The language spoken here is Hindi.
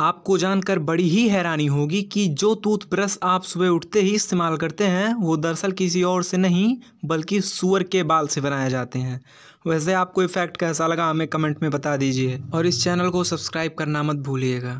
आपको जानकर बड़ी ही हैरानी होगी कि जो टूथब्रश आप सुबह उठते ही इस्तेमाल करते हैं वो दरअसल किसी और से नहीं बल्कि सुअर के बाल से बनाए जाते हैं वैसे आपको इफ़ेक्ट कैसा लगा हमें कमेंट में बता दीजिए और इस चैनल को सब्सक्राइब करना मत भूलिएगा